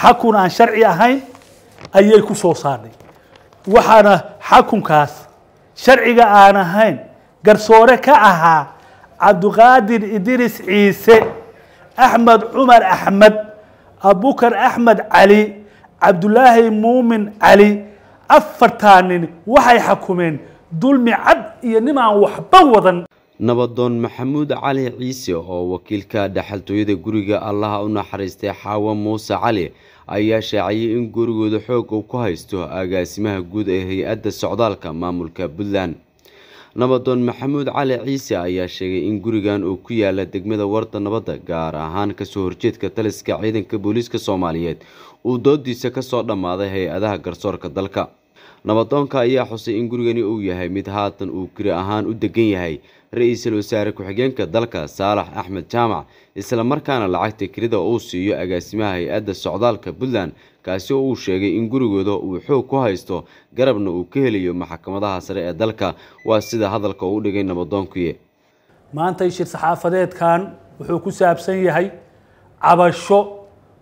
xakun aan sharci ahayn ayay ku soo saarnay waxaana xakunkaas sharciga aan ahayn garsoore ka ahaa cabduqaadir idris ciise axmed cumar axmed abubukar axmed cali cabdulaahi muumin cali afartaa nin waxay xakumeen dulmi cad iyo nimaan waxba wadan nabadoon maxamuud cali ciise oo wakiilka dhexaltooyada guriga allaha u naxariistay xaawo muuse cali ayaa shaaciyey in gurigooda xoog uu ku haysto agaasimaha guud ee hay-adda socdaalka maamulka puntland nabadoon maxamuud cali ciise ayaa sheegay in gurigan uu ku yaala degmada warda nabadda gaar ahaan kasoo horjeedka taliska ciidanka booliiska soomaaliyeed uu doodiisa kasoo dhammaaday hay-adaha garsoorka dalka nabadoonka ayaa xusay in gurigani uu yahay mid haatan uu kiri ahaan u degan yahay ra-iisul wasaare ku-xigeenka dalka saalax axmed jaamac isla markaana lacagta kirida uu siiyo agaasimaha hay-adda socdaalka puntland kaasi oo uu sheegay in gurigooda uu xoog ku haysto garabna uu ka helayo maxkamadaha sare ee dalka waa sida hadalka uu dhigay nabadoonkuye maanta ishir saxaafadeedkan wuxuu ku saabsan yahay cabasho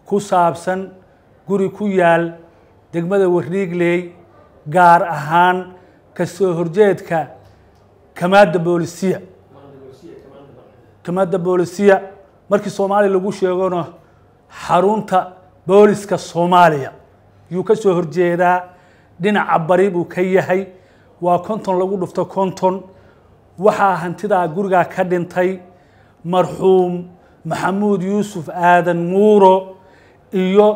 ku saabsan guri ku yaal degmada warniigley gaar ahaan kasoo horjeedka kamaada boolisiya kamaada boolisiya markii soomaaliya lagu sheegona xarunta booliska soomaaliya yuu ka soo horjeedaa dhinaca bari buu ka yahay waa konton lagu dhufto konton waxaa hantidaa gurigaa ka dhintay marxuum maxamuud yuusuf aadan muuro iyo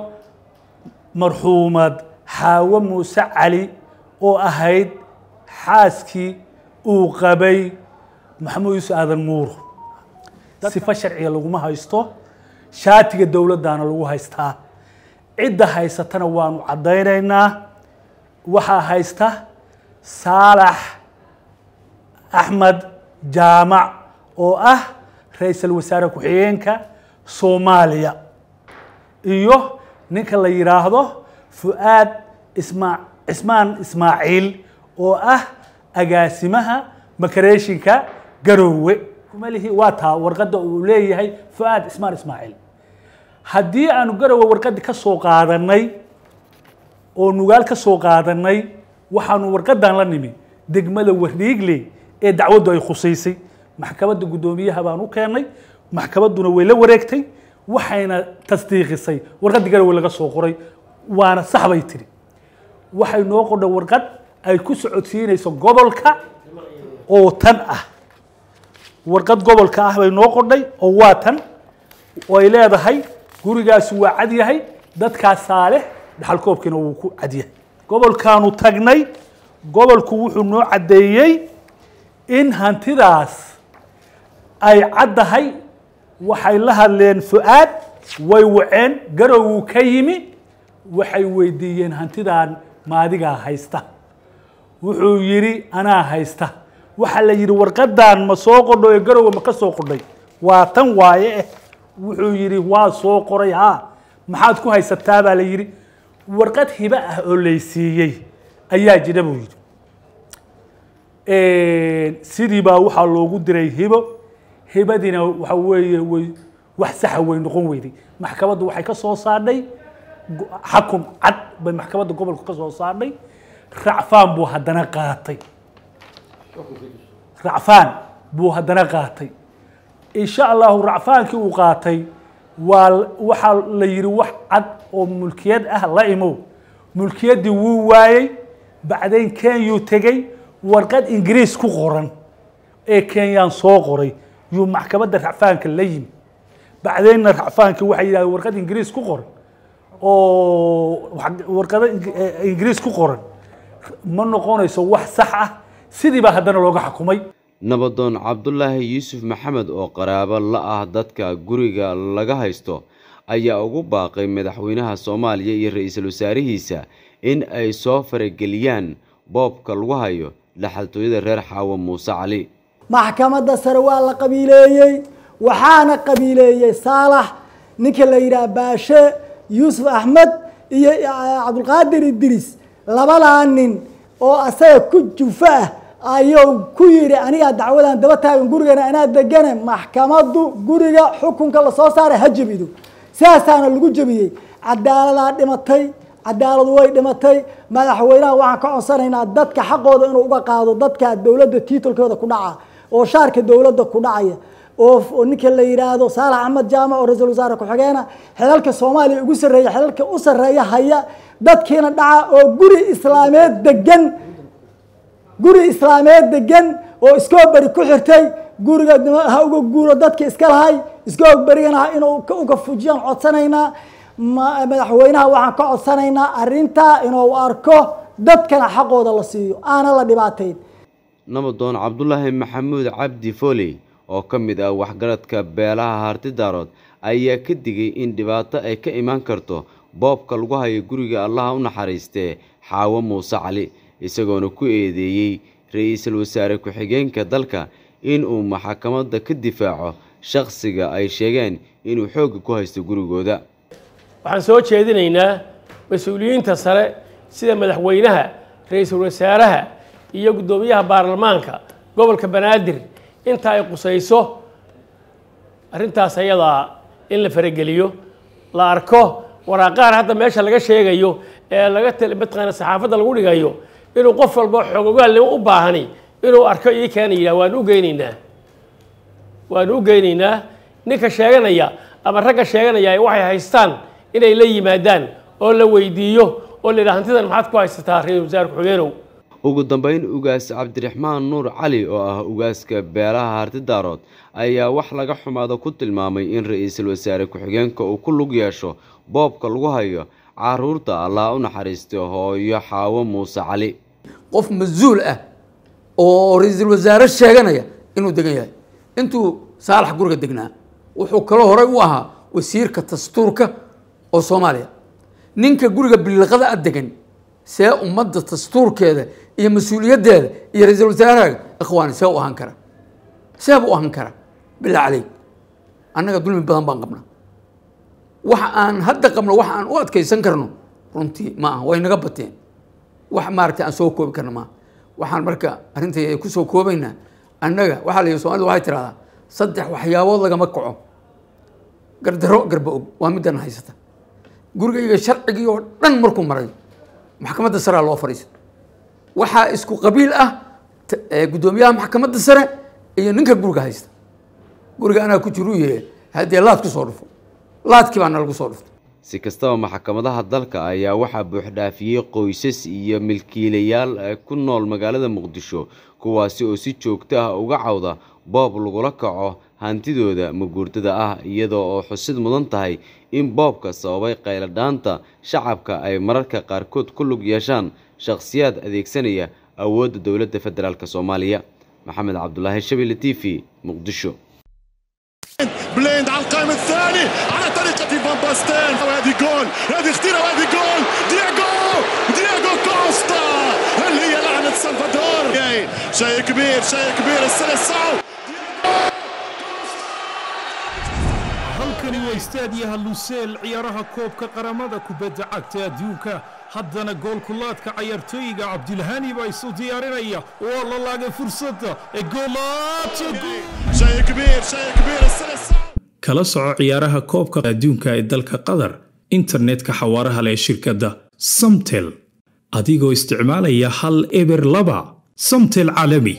marxuumad xaawo muuse cali oo ahayd xaaskii uu qabay maxamuud yuusuf aadan muuro sifo sharciga laguma haysto shaatiga dowladdaana lagu haystaa cidda haysatana waanu caddaynaynaa waxaa haysta saalax axmed jaamac oo ah ra iisal wasaare ku-xigeenka soomaaliya iyo ninka la yidhaahdo fu-aad cismaan ismaaciil oo ah agaasimaha makareeshinka garowe melihii waa taa warqadda uu leeyahay fuaad cismaan ismaaciil haddii aanu garowe warqaddi ka soo qaadanay oo nugaal ka soo qaadanay waxaanu warqadan la nimi degmada wariigle ee dacwaddu ay khusaysay maxkamadda guddoomiyaha baan u keennay maxkamadduna way la wareegtay waxayna tasdiiqisay warqaddii garowe laga soo qoray waana sax bay tiri waxay noo qordha warqad ay ku socodsiinayso gobolka oo tan ah warqad gobolka ah bay noo qordhay oo waa tan oo ay leedahay gurigaasu waa cad yahay dadkaa saaleh dhaxalkoobkiina wuu ku cad yahay gobolkaanu tagnay gobolku wuxuu noo caddeeyey in hantidaas ay caddahay waxay la hadleen fu-aad way waceen garow wuu ka yimi waxay weydiiyeen hantidaan ma adigaa haysta wuxuu yidhi anaa haysta waxaa la yidhi warqadan ma soo qodho ee garowe ma ka soo qodhay waa tan waaye eh wuxuu yidhi waa soo qoray haa maxaad ku haysataa baa la yidhi warqad hibo ah oo laysiiyey ayaa jira buu yidhi sidii baa waxaa loogu diray hibo hibadiina waxa weeye way wax saxa way noqon weyday maxkamaddu waxay ka soo saadhay xakun cad bay maxkamadda gobolku ka soo saarnay racfaan buu haddana qaatay racfaan buu haddana qaatay insha allahu racfaankii uu qaatay waa waxaa la yihi wax cad oo mulkiyad ah la imow mulkiyaddii wuu waayey bacdeen kenyuu tegey warqad ingiriis ku qoran ee kenyan soo qoray yuu maxkamadda racfaanka la yimi bacdeenna racfaankii waxay yidhahdeen warqad ingiriis ku qoran oo warqada e, e, ingiriis ku qoran ma noqonayso wax sax ah sidii baa haddana looga xukumay nabadoon cabdulaahi yuusuf maxamed oo qaraabo la ah dadka guriga laga haysto ayaa ugu baaqay madaxweynaha soomaaliya iyo ra-iisul wasaarihiisa in ay soo farageliyaan boobka lagu hayo dhaxaltooyada reer xaawa muuse cali maxkamadda sare waa la qabiileeyey waxaana qabiileeyey saalax ninka la yidhaha baashe yuusuf axmed iyo cabdulqaadir e, idris labadaa nin oo asaga ku jufo ah ayuu ku yidhi anigaa dacwadan daba taagan gurigana anaa degane maxkamadu guriga xukunka lasoo saaray ha jebido sidaasaana lagu jebiyey cadaaladaa dhimatay cadaaladu way dhimatay madaxweynaha waxaan ka codsanaynaa dadka xaqooda inuu uga qaado dadka dowladda tiitolkooda ku dhaca oo shaarka dowladda ku dhacaya oo ninka la yidhaahdo saalax axmed jaamac oo ra-iisul wasaare ku-xigeena xelalka soomaaliya ugu sarreeya xelalka u sarreeya haya dadkiina dhaca oo guri islaameed degan guri islaameed degan oo iskooberi ku xirtay guriga ha uga guuro dadka iska lahay iskooberigana ha inuu uga fujiyaan codsanaynaa madaxweynaha waxaan ka codsanaynaa arintaa inuu arko dadkana xaqooda la siiyo aana la dhibaatayn nabadoon cabdulaahi maxamuud cabdi foley oo ka mid ah waxgaradka beelaha haartidaarood ayaa ka digay in dhibaato ay ka imaan karto boobka lagu haya guriga allaha u naxariistee xaawo muuse cali isagoona ku eedeeyey ra-iisul wasaare ku-xigeenka dalka in uu maxkamadda ka difaaco shaqsiga ay sheegeen inuu xoogga ku haysto gurigooda waxaan soo jeedinaynaa mas-uuliyiinta sare sida madaxweynaha ra-iisul wasaaraha iyo guddoomiyaha baarlamaanka gobolka banaadir inta ay qusayso arrintaas ayadaa in la farageliyo la arko waraaqaar hadda meesha laga sheegayo ee laga mataqaana saxaafadda lagu dhigayo inuu qof walba xoogogaalnimo u baahani inuu arko ii keenaya waanu u geynaynaa waanu u geynaynaa ninka sheeganaya ama ragga sheeganaya waxay haystaan inay la yimaadaan oo la weydiiyo oo la yidhaha hantidan maxaad ku haysataa ra-isul wasaare ku-xigeenow ugu dambeyn ugaas cabdiraxmaan nuur cali oo ah ugaaska beelaha hartidaarood ayaa wax laga xumaado ku tilmaamay in ra-iisul wasaare ku-xigeenka uu ku lug yeesho boobka lagu hayo caruurta allaa u naxariistay hooyo xaawo muuse cali qof mas-uul ah oo ra-iisul wasaare sheeganaya inuu degan yahay intuu saalax guriga degnaa wuxuu kalo horey u ahaa wasiirka dastuurka oo soomaaliya ninka guriga biliiqada a ah degan see ummadda dastuurkeeda iyo mas-uuliyaddeeda iyo ra-iisul wasaarahaaga ikhwaani see u ahaan kara seeba u ahaan kara bilaa caleyk annaga dulmi badan baan qabna wax aan hadda qabno wax aan u adkaysan karno runtii ma aha way naga bateen wax maaragtay aan soo koobi karno maaha waxaan marka arrintai ku soo koobaynaa annaga waxaa la yihi soomaalida waxay tirahdaa saddex waxyaabood lagama kaco gardaro garba og waa middana haysata gurigayga sharcigii oo dhan markuu maray maxkamadda sarea loo fadhiisa waxaa isku qabiil ah e, guddoomiyaha maxkamadda sare iyo ninka guriga haysta guriga anaa ku jiru yahe haddee laad ku soo dhufo laadkii baana lagu soo dhufto si kastaba maxkamadaha dalka ayaa waxaa buuxdhaafiyey qoysas iyo milkiilayaal eh, ku nool magaalada muqdisho kuwaasi oo si joogto ah uga cawda boob lagula kaco hantidooda maguurdada ah iyadoo oo xusid mudan tahay in boobka sababay qayladhaanta shacabka ay mararka qaarkood ku lug yeeshaan shakhsiyaad adeegsanaya awoodda dowladda federaalk soomaaliya maxamed cabdulaahi shabile t v muqdisho بليند على القائم الثاني على طريقة فان باستين وهذه جول هذه اختيرة وهذه جول دياغو دياغو كوستا اللي هي لعنة سلفادور شيء كبير شيء كبير الثلاث صعب halkani waa istaadiyaha luuseel ciyaaraha koobka qaramada kubadda cagta adduunka haddana goolkulaadka cayaartooyiga cabdilhani baa isu diyaarinaya waa la laagay fursadda ee goolaad kala soco ciyaaraha koobka adduunka ee dalka qatar internetka xawaaraha leh ee shirkadda samtel adigoo isticmaalaya hal eber laba samtel caalami